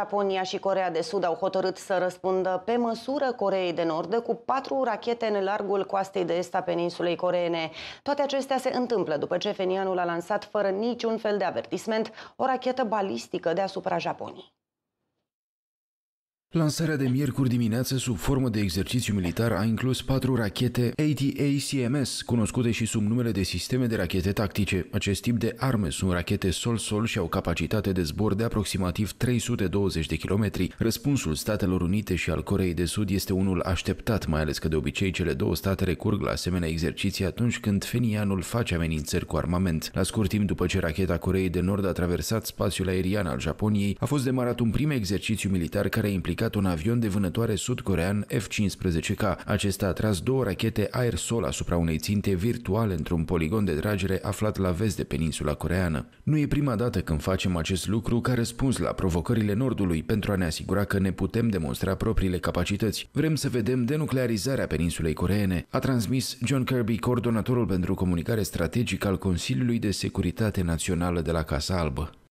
Japonia și Corea de Sud au hotărât să răspundă pe măsură Coreei de Nord cu patru rachete în largul coastei de est a peninsulei coreene. Toate acestea se întâmplă după ce Fenianul a lansat fără niciun fel de avertisment o rachetă balistică deasupra Japoniei. Lansarea de miercuri dimineață sub formă de exercițiu militar a inclus patru rachete ATACMS, cunoscute și sub numele de sisteme de rachete tactice. Acest tip de arme sunt rachete sol-sol și au capacitate de zbor de aproximativ 320 de kilometri. Răspunsul Statelor Unite și al Coreei de Sud este unul așteptat, mai ales că de obicei cele două state recurg la asemenea exerciții atunci când fenianul face amenințări cu armament. La scurt timp după ce racheta Coreei de Nord a traversat spațiul aerian al Japoniei, a fost demarat un prim exercițiu militar care implicat îmbarcat un avion de vânătoare corean F-15K. Acesta a tras două rachete aer-sol asupra unei ținte virtuale într-un poligon de tragere aflat la vest de peninsula coreană. Nu e prima dată când facem acest lucru ca răspuns la provocările Nordului pentru a ne asigura că ne putem demonstra propriile capacități. Vrem să vedem denuclearizarea peninsulei coreene, a transmis John Kirby, coordonatorul pentru comunicare strategică al Consiliului de Securitate Națională de la Casa Albă.